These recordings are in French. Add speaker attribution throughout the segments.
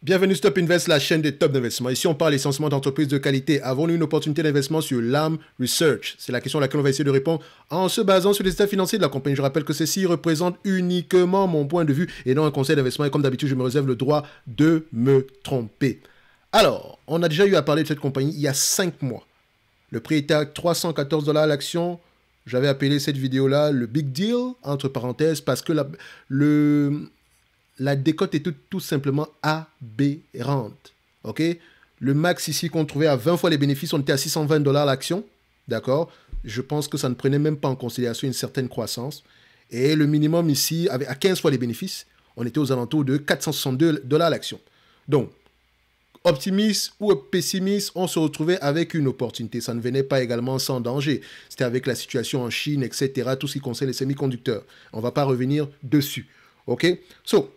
Speaker 1: Bienvenue Stop Invest, la chaîne des top d'investissement. Ici, on parle essentiellement d'entreprises de qualité. Avons-nous une opportunité d'investissement sur LAM Research C'est la question à laquelle on va essayer de répondre en se basant sur les états financiers de la compagnie. Je rappelle que ceci représente uniquement mon point de vue et non un conseil d'investissement. Et comme d'habitude, je me réserve le droit de me tromper. Alors, on a déjà eu à parler de cette compagnie il y a 5 mois. Le prix était à 314 dollars l'action. J'avais appelé cette vidéo-là le Big Deal, entre parenthèses, parce que le, la décote était tout simplement aberrante. OK Le max ici qu'on trouvait à 20 fois les bénéfices, on était à 620 dollars l'action. D'accord Je pense que ça ne prenait même pas en considération une certaine croissance. Et le minimum ici, à 15 fois les bénéfices, on était aux alentours de 462 dollars l'action. Donc, optimiste ou pessimiste, on se retrouvait avec une opportunité. Ça ne venait pas également sans danger. C'était avec la situation en Chine, etc., tout ce qui concerne les semi-conducteurs. On ne va pas revenir dessus. OK So,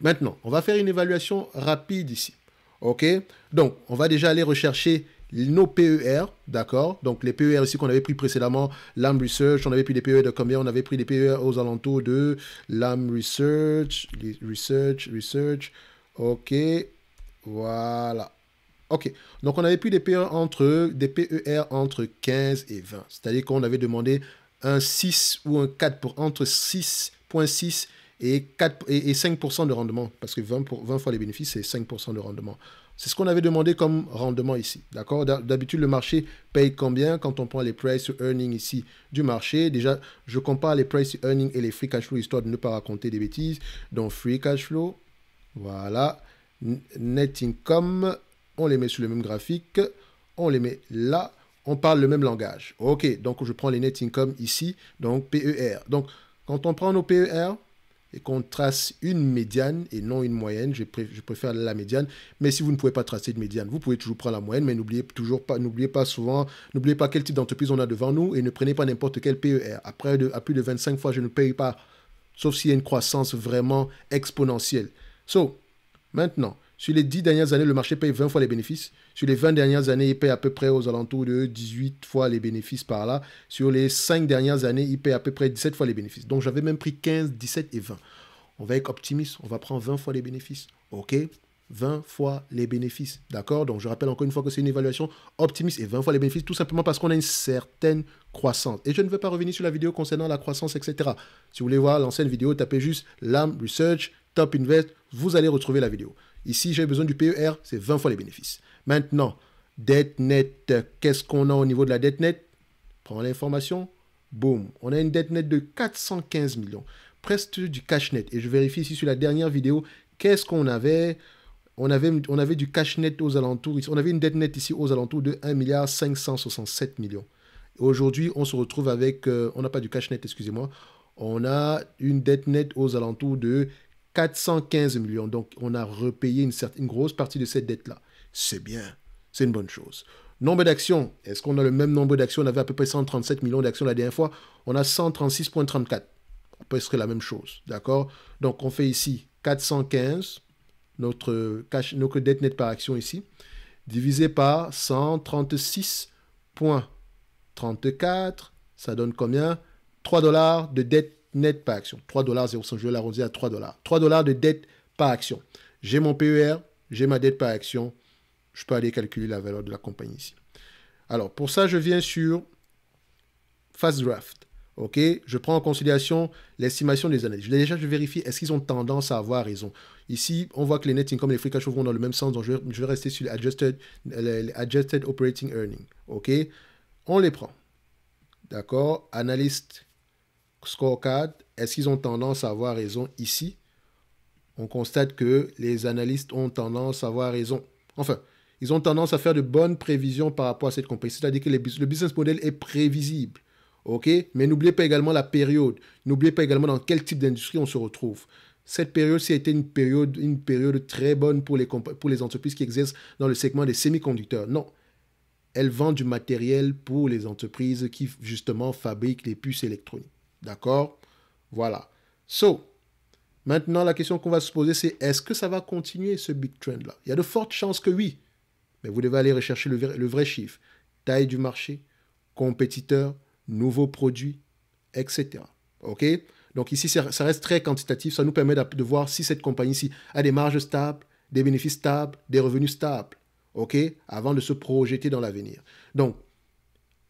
Speaker 1: Maintenant, on va faire une évaluation rapide ici. OK Donc, on va déjà aller rechercher nos PER, d'accord Donc, les PER ici qu'on avait pris précédemment, LAM Research, on avait pris des PER de combien On avait pris des PER aux alentours de LAM Research, Research, Research. OK, voilà. OK. Donc, on avait pris des PER entre, des PER entre 15 et 20. C'est-à-dire qu'on avait demandé un 6 ou un 4 pour entre 6.6 et, 4, et, 5% de rendement, parce que 20, pour, 20 fois les bénéfices, c'est 5% de rendement. C'est ce qu'on avait demandé comme rendement ici. D'accord D'habitude, le marché paye combien quand on prend les price Earnings ici du marché Déjà, je compare les price Earnings et les free cash flow histoire de ne pas raconter des bêtises. Donc, free cash flow, voilà. Net income, on les met sur le même graphique. On les met là. On parle le même langage. OK, donc je prends les net income ici, donc PER. Donc, quand on prend nos PER, et qu'on trace une médiane et non une moyenne. Je, préfère la médiane. Mais si vous ne pouvez pas tracer de médiane, vous pouvez toujours prendre la moyenne, mais n'oubliez toujours pas, n'oubliez pas souvent, n'oubliez pas quel type d'entreprise on a devant nous et ne prenez pas n'importe quel PER. Après à plus de 25 fois, je ne paye pas, sauf s'il y a une croissance vraiment exponentielle. So, maintenant, sur les 10 dernières années, le marché paye 20 fois les bénéfices. Sur les 20 dernières années, il paye à peu près aux alentours de 18 fois les bénéfices par là. Sur les 5 dernières années, il paye à peu près 17 fois les bénéfices. Donc j'avais même pris 15, 17 et 20. On va être optimiste, on va prendre 20 fois les bénéfices. OK 20 fois les bénéfices. D'accord Donc je rappelle encore une fois que c'est une évaluation optimiste et 20 fois les bénéfices, tout simplement parce qu'on a une certaine croissance. Et je ne veux pas revenir sur la vidéo concernant la croissance, etc. Si vous voulez voir l'ancienne vidéo, tapez juste LAM Research, Top Invest, vous allez retrouver la vidéo. Ici, j'ai besoin du PER, c'est 20 fois les bénéfices. Maintenant, dette nette, qu'est-ce qu'on a au niveau de la dette nette Prends l'information, boum, on a une dette nette de 415 millions, presque du cash net. Et je vérifie ici sur la dernière vidéo, qu'est-ce qu'on avait on avait, on avait du cash net aux alentours, on avait une dette nette ici aux alentours de 1 567 millions. Aujourd'hui, on se retrouve avec, euh, on n'a pas du cash net, excusez-moi, on a une dette nette aux alentours de 415 millions. Donc, on a repayé une, certaine, grosse partie de cette dette-là. C'est bien. C'est une bonne chose. Nombre d'actions. Est-ce qu'on a le même nombre d'actions On avait à peu près 137 millions d'actions la dernière fois. On a 136,34. On peut serait la même chose. D'accord Donc, on fait ici 415, notre, cash, notre dette nette par action ici, divisé par 136,34. Ça donne combien 3 dollars de dette net par action. cent je vais l'arrondir à 3 dollars. 3 dollars de dette par action. J'ai mon PER, j'ai ma dette par action. Je peux aller calculer la valeur de la compagnie ici. Alors, pour ça, je viens sur Fast Draft. OK Je prends en considération l'estimation des analystes. Déjà, je vérifie est-ce qu'ils ont tendance à avoir raison. Ici, on voit que les net income les free cash vont dans le même sens. Donc, je vais, rester sur les adjusted, operating earning OK On les prend. D'accord Analyste scorecard, est-ce qu'ils ont tendance à avoir raison ici On constate que les analystes ont tendance à avoir raison. Enfin, ils ont tendance à faire de bonnes prévisions par rapport à cette compagnie. C'est-à-dire que le business model est prévisible. OK Mais n'oubliez pas également la période. N'oubliez pas également dans quel type d'industrie on se retrouve. Cette période, c'était une période, une période très bonne pour les, pour les entreprises qui existent dans le segment des semi-conducteurs. Non. elle vend du matériel pour les entreprises qui, justement, fabriquent les puces électroniques. D'accord Voilà. So, maintenant, la question qu'on va se poser, c'est est-ce que ça va continuer ce big trend-là Il y a de fortes chances que oui, mais vous devez aller rechercher le vrai, chiffre. Taille du marché, compétiteurs, nouveaux produits, etc. OK Donc ici, ça reste très quantitatif. Ça nous permet de voir si cette compagnie-ci a des marges stables, des bénéfices stables, des revenus stables. OK Avant de se projeter dans l'avenir. Donc,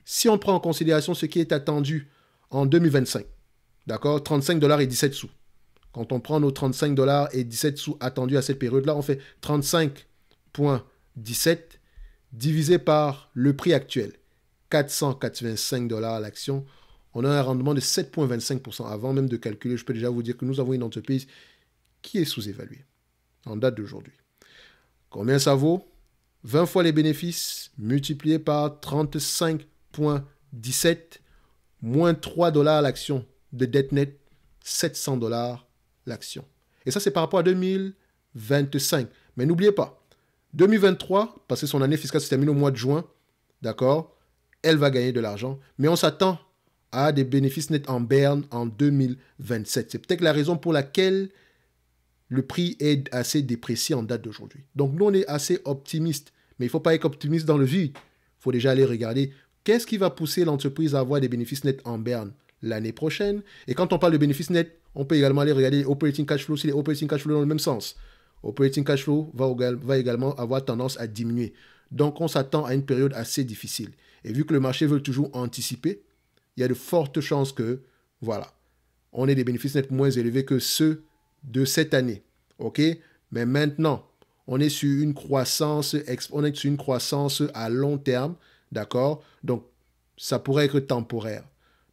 Speaker 1: si on prend en considération ce qui est attendu en 2025. D'accord 35 dollars et 17 sous. Quand on prend nos 35 dollars et 17 sous attendus à cette période-là, on fait 35.17 divisé par le prix actuel, 485 dollars l'action. On a un rendement de 7,25%. Avant même de calculer, je peux déjà vous dire que nous avons une entreprise qui est sous-évaluée en date d'aujourd'hui. Combien ça vaut 20 fois les bénéfices multipliés par 35,17 Moins 3 dollars l'action de dette nette, 700 dollars l'action. Et ça, c'est par rapport à 2025. Mais n'oubliez pas, 2023, parce que son année fiscale se termine au mois de juin, d'accord, elle va gagner de l'argent. Mais on s'attend à des bénéfices nets en berne en 2027. C'est peut-être la raison pour laquelle le prix est assez déprécié en date d'aujourd'hui. Donc nous, on est assez optimiste. Mais il ne faut pas être optimiste dans le vide. Il faut déjà aller regarder Qu'est-ce qui va pousser l'entreprise à avoir des bénéfices nets en berne l'année prochaine Et quand on parle de bénéfices nets, on peut également aller regarder les operating cash flow si les operating cash flow dans le même sens. Operating cash flow va, va également avoir tendance à diminuer. Donc on s'attend à une période assez difficile. Et vu que le marché veut toujours anticiper, il y a de fortes chances que, voilà, on ait des bénéfices nets moins élevés que ceux de cette année. OK Mais maintenant, on est sur une croissance, on est sur une croissance à long terme D'accord Donc, ça pourrait être temporaire.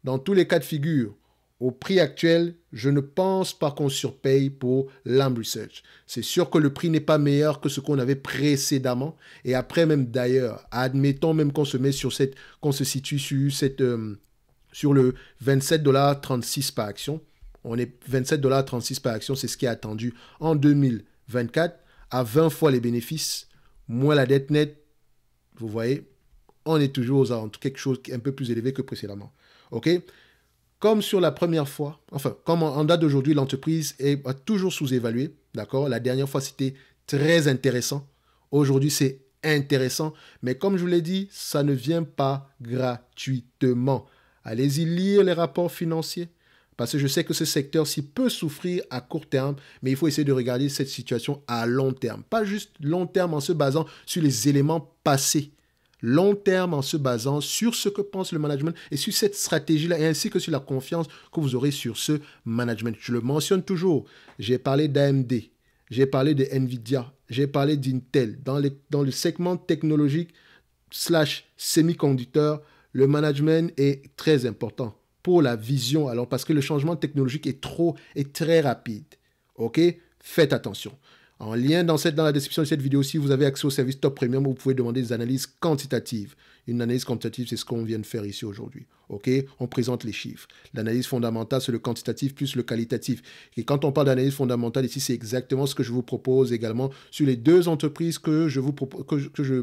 Speaker 1: Dans tous les cas de figure, au prix actuel, je ne pense pas qu'on surpaye pour Lamb Research. C'est sûr que le prix n'est pas meilleur que ce qu'on avait précédemment. Et après même d'ailleurs, admettons même qu'on se met sur cette, qu'on se situe sur cette, euh, sur le 27,36$ par action. On est 27,36$ par action, c'est ce qui est attendu en 2024 à 20 fois les bénéfices, moins la dette nette. Vous voyez, on est toujours aux quelque chose qui est un peu plus élevé que précédemment. OK comme sur la première fois, enfin, comme en date d'aujourd'hui, l'entreprise est toujours sous-évaluée, d'accord La dernière fois, c'était très intéressant. Aujourd'hui, c'est intéressant, mais comme je vous l'ai dit, ça ne vient pas gratuitement. Allez-y lire les rapports financiers, parce que je sais que ce secteur-ci peut souffrir à court terme, mais il faut essayer de regarder cette situation à long terme. Pas juste long terme en se basant sur les éléments passés long terme en se basant sur ce que pense le management et sur cette stratégie-là, ainsi que sur la confiance que vous aurez sur ce management. Je le mentionne toujours. J'ai parlé d'AMD, j'ai parlé de Nvidia, j'ai parlé d'Intel. Dans, dans le segment technologique slash semi-conducteur, le management est très important pour la vision. Alors, parce que le changement technologique est trop, et très rapide. OK Faites attention. En lien dans, cette, dans la description de cette vidéo, si vous avez accès au service Top Premium, vous pouvez demander des analyses quantitatives. Une analyse quantitative, c'est ce qu'on vient de faire ici aujourd'hui. OK On présente les chiffres. L'analyse fondamentale, c'est le quantitatif plus le qualitatif. Et quand on parle d'analyse fondamentale ici, c'est exactement ce que je vous propose également sur les deux entreprises que je vous propose, que je,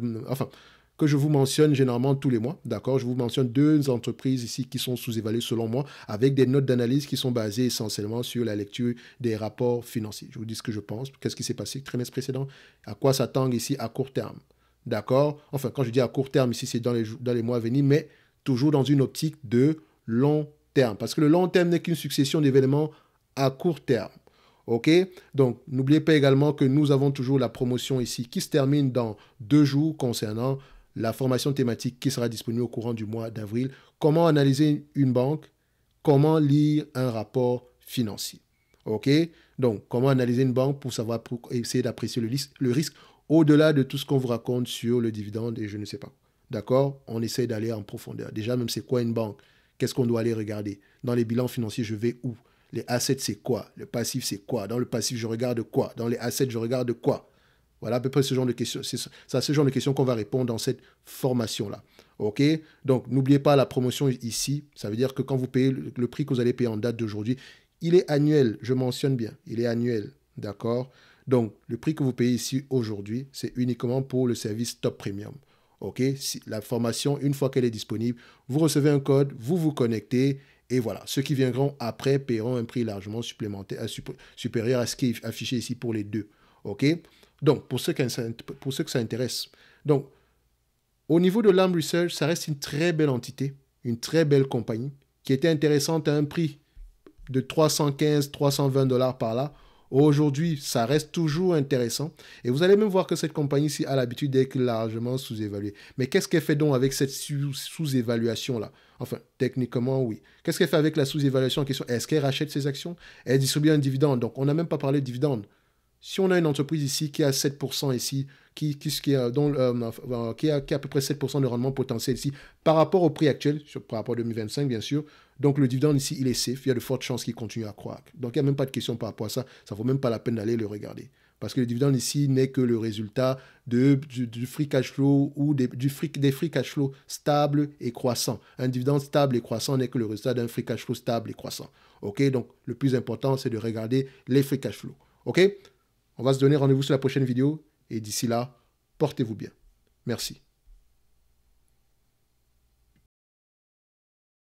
Speaker 1: que je vous mentionne généralement tous les mois. D'accord Je vous mentionne deux entreprises ici qui sont sous-évaluées selon moi, avec des notes d'analyse qui sont basées essentiellement sur la lecture des rapports financiers. Je vous dis ce que je pense, qu'est-ce qui s'est passé le trimestre précédent, à quoi s'attendre ici à court terme. D'accord Enfin, quand je dis à court terme, ici, c'est dans les, dans les mois à venir, mais toujours dans une optique de long terme. Parce que le long terme n'est qu'une succession d'événements à court terme. OK Donc, n'oubliez pas également que nous avons toujours la promotion ici qui se termine dans deux jours concernant la formation thématique qui sera disponible au courant du mois d'avril, comment analyser une banque, comment lire un rapport financier. OK Donc, comment analyser une banque pour savoir, pour essayer d'apprécier le, le risque au-delà de tout ce qu'on vous raconte sur le dividende et je ne sais pas. D'accord On essaie d'aller en profondeur. Déjà, même c'est quoi une banque Qu'est-ce qu'on doit aller regarder Dans les bilans financiers, je vais où Les assets, c'est quoi Le passif, c'est quoi Dans le passif, je regarde quoi Dans les assets, je regarde quoi voilà à peu près ce genre de questions. C'est ça, ce genre de questions qu'on va répondre dans cette formation-là. OK Donc, n'oubliez pas la promotion ici. Ça veut dire que quand vous payez le, prix que vous allez payer en date d'aujourd'hui, il est annuel. Je mentionne bien. Il est annuel. D'accord Donc, le prix que vous payez ici aujourd'hui, c'est uniquement pour le service Top Premium. OK La formation, une fois qu'elle est disponible, vous recevez un code, vous vous connectez et voilà, ceux qui viendront après paieront un prix largement supplémentaire, euh, supérieur à ce qui est affiché ici pour les deux. OK donc, pour ceux, qui, pour que ça intéresse. Donc, au niveau de Lamb Research, ça reste une très belle entité, une très belle compagnie, qui était intéressante à un prix de 315, 320 dollars par là. Aujourd'hui, ça reste toujours intéressant. Et vous allez même voir que cette compagnie-ci a l'habitude d'être largement sous-évaluée. Mais qu'est-ce qu'elle fait donc avec cette sous-évaluation-là Enfin, techniquement, oui. Qu'est-ce qu'elle fait avec la sous-évaluation en question Est-ce qu'elle rachète ses actions Elle distribue un dividende. Donc, on n'a même pas parlé de dividende. Si on a une entreprise ici qui a 7% ici, qui, qui, qui, a, à peu près 7% de rendement potentiel ici, par rapport au prix actuel, par rapport à 2025 bien sûr, donc le dividende ici, il est safe, il y a de fortes chances qu'il continue à croître. Donc il n'y a même pas de question par rapport à ça, ça ne vaut même pas la peine d'aller le regarder. Parce que le dividende ici n'est que le résultat de, du, free cash flow ou des, du free, des free cash flow stables et croissants. Un dividende stable et croissant n'est que le résultat d'un free cash flow stable et croissant. OK Donc, le plus important, c'est de regarder les free cash flow. OK on va se donner rendez-vous sur la prochaine vidéo et d'ici là, portez-vous bien. Merci.